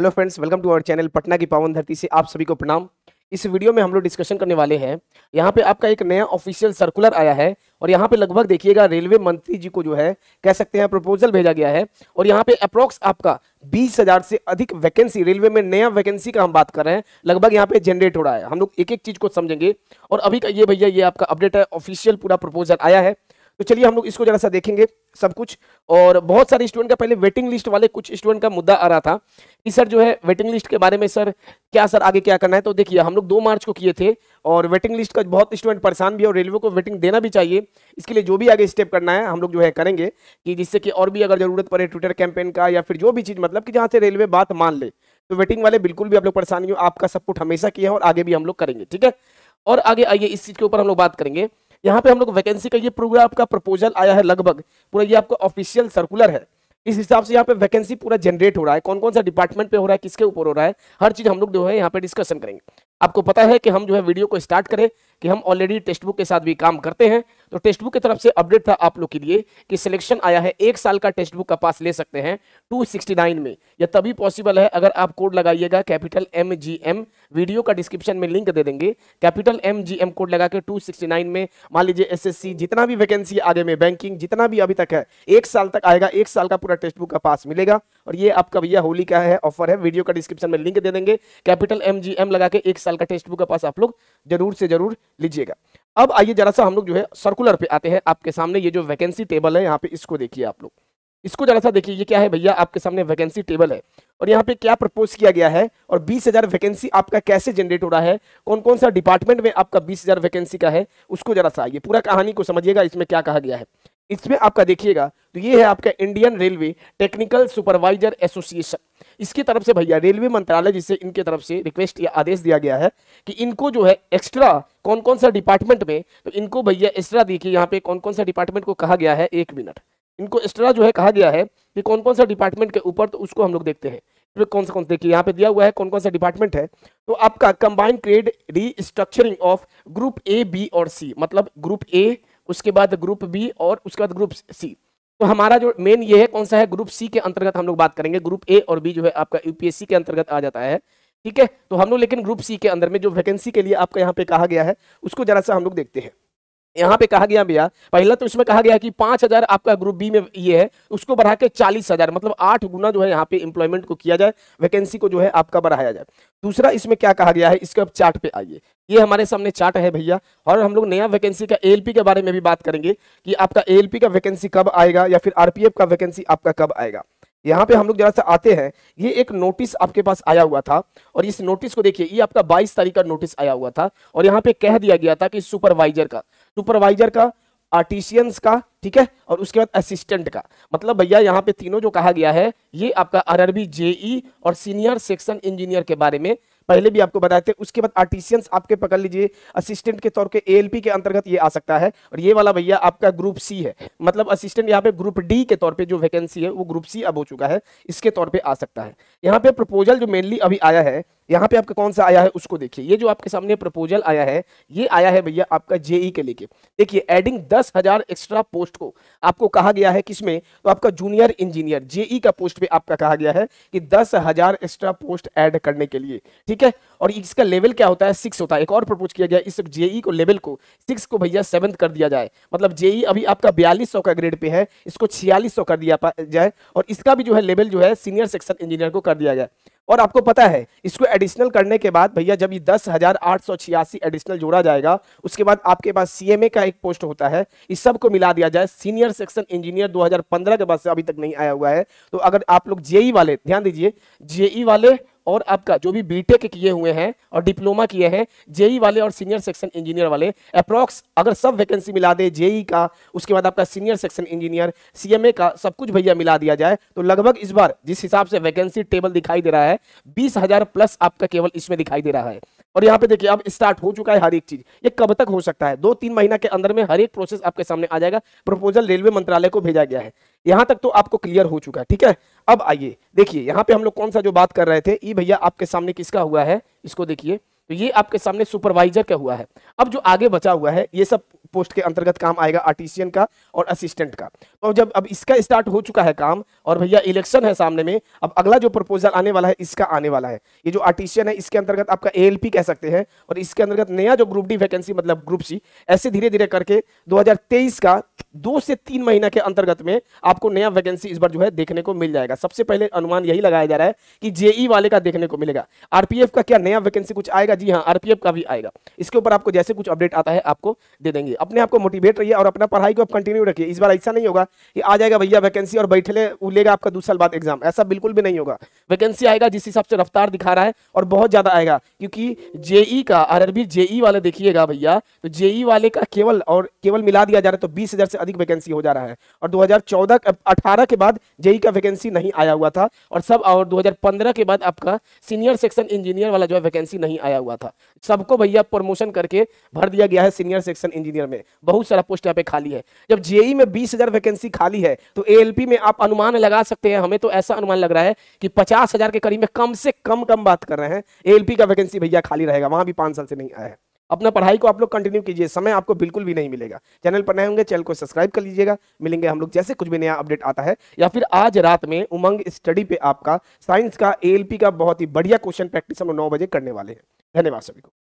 hello friends welcome to our channel Patna की पावन धरती से आप सभी को प्रणाम इस वीडियो में हम लोग डिस्कशन करने वाले हैं यहाँ पे आपका एक नया ऑफिशियल सर्कुलर आया है और यहाँ पे लगभग देखिएगा रेलवे मंत्री जी को जो है कह सकते हैं प्रपोजल भेजा गया है और यहाँ पे अप्रोक्स आपका बीस हजार से अधिक वैकेंसी रेलवे में नया वैकेंसी का हम बात कर रहे हैं लगभग यहाँ पे जनरेट हो रहा है हम लोग एक एक चीज को समझेंगे और अभी का ये भैया ये आपका अपडेट है ऑफिशियल पूरा प्रपोजल आया है तो चलिए हम लोग इसको जरा सा देखेंगे सब कुछ और बहुत सारे स्टूडेंट का पहले वेटिंग लिस्ट वाले कुछ स्टूडेंट का मुद्दा आ रहा था कि सर जो है वेटिंग लिस्ट के बारे में सर क्या सर आगे क्या करना है तो देखिए हम लोग दो मार्च को किए थे और वेटिंग लिस्ट का बहुत स्टूडेंट परेशान भी है और रेलवे को वेटिंग देना भी चाहिए इसके लिए जो भी आगे स्टेप करना है हम लोग जो है करेंगे कि जिससे कि और भी अगर ज़रूरत पड़े ट्विटर कैंपेन का या फिर जो भी चीज़ मतलब कि जहाँ से रेलवे बात मान ले तो वेटिंग वाले बिल्कुल भी आप लोग परेशानी हो आपका सपोर्ट हमेशा किया है और आगे भी हम लोग करेंगे ठीक है और आगे आइए इस चीज़ के ऊपर हम लोग बात करेंगे यहाँ पे हम लोग वैकेंसी का ये पूरा आपका प्रपोजल आया है लगभग पूरा ये आपका ऑफिशियल सर्कुलर है इस हिसाब से यहाँ पे वैकेंसी पूरा जनरेट हो रहा है कौन कौन सा डिपार्टमेंट पे हो रहा है किसके ऊपर हो रहा है हर चीज हम लोग जो है यहाँ पे डिस्कशन करेंगे आपको पता है कि हम जो है वीडियो को स्टार्ट करें कि हम ऑलरेडी टेक्स्ट बुक के साथ भी काम करते हैं तो टेक्स्ट बुक की तरफ से अपडेट था आप लोग के लिए कि सिलेक्शन आया है एक साल का टेक्स्ट बुक का पास ले सकते हैं 269 में यह तभी पॉसिबल है अगर आप कोड लगाइएगा capital M G M video का डिस्क्रिप्शन में लिंक दे देंगे capital M G M code लगा के 269 में मान लीजिए एसएससी जितना भी वैकेंसी आगे में बैंकिंग जितना भी अभी तक है एक साल तक आएगा एक साल का पूरा टेक्स्ट बुक का पास मिलेगा और ये आपका भैया होली का है ऑफर है वीडियो का डिस्क्रिप्शन में लिंक दे देंगे कैपिटल एम जी एम लगा के एक साल का टेक्स्ट बुक के पास आप लोग जरूर से जरूर लीजिएगा अब आइए जरा सा हम लोग जो है सर्कुलर पे आते हैं आपके सामने ये जो वैकेंसी टेबल है यहाँ पे इसको देखिए आप लोग इसको जरा सा देखिए ये क्या है भैया आपके सामने वैकेंसी टेबल है और यहाँ पे क्या प्रपोज किया गया है और 20,000 वैकेंसी आपका कैसे जनरेट हो रहा है कौन कौन सा डिपार्टमेंट में आपका 20,000 वैकेंसी का है उसको जरा सा ये पूरा कहानी को समझिएगा इसमें क्या कहा गया है इसमें आपका देखिएगा तो ये है आपका Indian railway technical supervisor association इसकी तरफ से भैया रेलवे मंत्रालय जिससे इनके तरफ से रिक्वेस्ट या आदेश दिया गया है कि इनको जो है एक्स्ट्रा कौन कौन सा डिपार्टमेंट में तो इनको भैया एक्स्ट्रा देखिए यहाँ पे कौन कौन सा डिपार्टमेंट को कहा गया है एक मिनट इनको एक्स्ट्रा जो है कहा गया है कि कौन कौन सा डिपार्टमेंट के ऊपर तो उसको हम लोग देखते हैं तो कौन सा कौन सा देखिए यहाँ पे दिया हुआ है कौन कौन सा डिपार्टमेंट है तो आपका combined trade restructuring of group A B और सी मतलब ग्रुप ए उसके बाद ग्रुप बी और उसके बाद ग्रुप सी तो हमारा जो मेन ये है कौन सा है ग्रुप सी के अंतर्गत हम लोग बात करेंगे ग्रुप ए और बी जो है आपका यूपीएससी के अंतर्गत आ जाता है ठीक है तो हम लोग लेकिन ग्रुप सी के अंदर में जो वैकेंसी के लिए आपका यहाँ पे कहा गया है उसको जरा सा हम लोग देखते हैं यहाँ पे कहा गया भैया पहला तो इसमें कहा गया है कि पांच हजार आपका ग्रुप बी में ये है उसको बढ़ा के चालीस हजार मतलब आठ गुना जो है यहाँ पे इंप्लॉयमेंट को किया जाए वैकेंसी को जो है आपका बढ़ाया जाए दूसरा इसमें क्या कहा गया है इसके अब चार्ट पे आइए ये हमारे सामने चार्ट है भैया और हम लोग नया वैकेंसी का एल के बारे में भी बात करेंगे कि आपका एल का वैकेंसी कब आएगा या फिर आरपीएफ का वैकेंसी आपका कब आएगा यहाँ पे हम लोग जरा सा आते हैं ये एक नोटिस आपके पास आया हुआ था और इस नोटिस को देखिए ये आपका 22 तारीख का नोटिस आया हुआ था और यहाँ पे कह दिया गया था कि सुपरवाइजर का सुपरवाइजर का आर्टिशियंस का ठीक है और उसके बाद असिस्टेंट का मतलब भैया यहाँ पे तीनों जो कहा गया है ये आपका आर जेई e और सीनियर सेक्शन इंजीनियर के बारे में पहले भी आपको बताए थे उसके बाद आर्टिशियंस आपके पकड़ लीजिए असिस्टेंट के तौर के एएलपी के अंतर्गत ये आ सकता है और ये वाला भैया आपका ग्रुप सी है मतलब असिस्टेंट यहाँ पे ग्रुप डी के तौर पे जो वैकेंसी है वो ग्रुप सी अब हो चुका है इसके तौर पे आ सकता है यहाँ पे प्रपोजल जो मेनली अभी आया है यहाँ पे आपका कौन सा आया है उसको देखिए ये जो आपके सामने प्रपोजल आया है ये आया है भैया आपका जेई e के लेके देखिए एडिंग दस हजार एक्स्ट्रा पोस्ट को आपको कहा गया है किसमें तो आपका जूनियर इंजीनियर जेई का पोस्ट पे आपका कहा गया है कि दस हजार एक्स्ट्रा पोस्ट ऐड करने के लिए ठीक है और इसका लेवल क्या होता है सिक्स होता है एक और प्रपोज किया गया इस जेई e को लेवल को सिक्स को भैया सेवन कर दिया जाए मतलब जेई e अभी आपका बयालीस का ग्रेड पे है इसको छियालीस कर दिया जाए और इसका भी जो है लेवल जो है सीनियर सेक्शन इंजीनियर को कर दिया जाए और आपको पता है इसको एडिशनल करने के बाद भैया जब ये दस हजार आठ सौ छियासी एडिशनल जोड़ा जाएगा उसके बाद आपके पास सीएमए का एक पोस्ट होता है इस सब को मिला दिया जाए सीनियर सेक्शन इंजीनियर 2015 के बाद से अभी तक नहीं आया हुआ है तो अगर आप लोग जेई e वाले ध्यान दीजिए जेई e वाले और आपका जो भी बीटेक किए हुए हैं और डिप्लोमा किए हैं जेई e वाले और सीनियर सेक्शन इंजीनियर वाले अप्रॉक्स अगर सब वैकेंसी मिला दे जेई e का उसके बाद आपका सीनियर सेक्शन इंजीनियर सीएमए का सब कुछ भैया मिला दिया जाए तो लगभग इस बार जिस हिसाब से वैकेंसी टेबल दिखाई दे रहा है बीस प्लस आपका केवल इसमें दिखाई दे रहा है और यहाँ पे देखिए अब स्टार्ट हो चुका है हर एक चीज ये कब तक हो सकता है दो तीन महीना के अंदर में हर एक प्रोसेस आपके सामने आ जाएगा प्रपोजल रेलवे मंत्रालय को भेजा गया है यहाँ तक तो आपको क्लियर हो चुका है ठीक है अब आइए देखिए यहाँ पे हम लोग कौन सा जो बात कर रहे थे ई भैया आपके सामने किसका हुआ है इसको देखिए तो ये आपके सामने सुपरवाइजर का हुआ है अब जो आगे बचा हुआ है ये सब पोस्ट के अंतर्गत काम आएगा आर्टिशियन का और असिस्टेंट का तो जब अब इसका स्टार्ट हो चुका है काम और भैया इलेक्शन है सामने में अब अगला जो प्रपोजल आने वाला है इसका आने वाला है ये जो आर्टिशियन है इसके अंतर्गत आपका ए कह सकते हैं और इसके अंतर्गत नया जो ग्रुप डी वैकेंसी मतलब ग्रुप सी ऐसे धीरे धीरे करके दो का दो से तीन महीना के अंतर्गत में आपको नया वैकेंसी इस बार जो है देखने को मिल जाएगा सबसे पहले अनुमान यही लगाया जा रहा है कि जेई e वाले का देखने को मिलेगा आरपीएफ का क्या नया वैकेंसी कुछ आएगा जी हाँ आरपीएफ का भी आएगा इसके ऊपर आपको जैसे कुछ अपडेट आता है आपको दे देंगे अपने आप को मोटिवेट रहिए और अपना पढ़ाई को आप कंटिन्यू रखिए इस बार ऐसा नहीं होगा कि आ जाएगा भैया वैकेंसी और ले लेगा आपका दो साल बाद एग्जाम ऐसा बिल्कुल भी नहीं होगा वैकेंसी आएगा जिस हिसाब से रफ्तार दिखा रहा है और बहुत ज़्यादा आएगा क्योंकि जेई का आर जेई वाले देखिएगा भैया तो जेई वाले का केवल और केवल मिला दिया जा रहा है तो बीस से अधिक वैकेंसी हो जा रहा है और दो हज़ार के बाद जेई का वैकेंसी नहीं आया हुआ था और सब और दो के बाद आपका सीनियर सेक्शन इंजीनियर वाला जो है वैकेंसी नहीं आया हुआ था सबको भैया प्रमोशन करके भर दिया गया है सीनियर सेक्शन इंजीनियर में बहुत सारा पोस्ट यहाँ पे खाली है जब जेई में बीस हजार वैकेंसी खाली है तो ए में आप अनुमान लगा सकते हैं हमें तो ऐसा अनुमान लग रहा है कि पचास हजार के करीब में कम से कम कम बात कर रहे हैं ए का वैकेंसी भैया खाली रहेगा वहां भी पांच साल से नहीं आया है अपना पढ़ाई को आप लोग कंटिन्यू कीजिए समय आपको बिल्कुल भी नहीं मिलेगा चैनल पर नए होंगे चैनल को सब्सक्राइब कर लीजिएगा मिलेंगे हम लोग जैसे कुछ भी नया अपडेट आता है या फिर आज रात में उमंग स्टडी पे आपका साइंस का एएलपी का बहुत ही बढ़िया क्वेश्चन प्रैक्टिस हम लोग नौ बजे करने वाले हैं धन्यवाद सभी को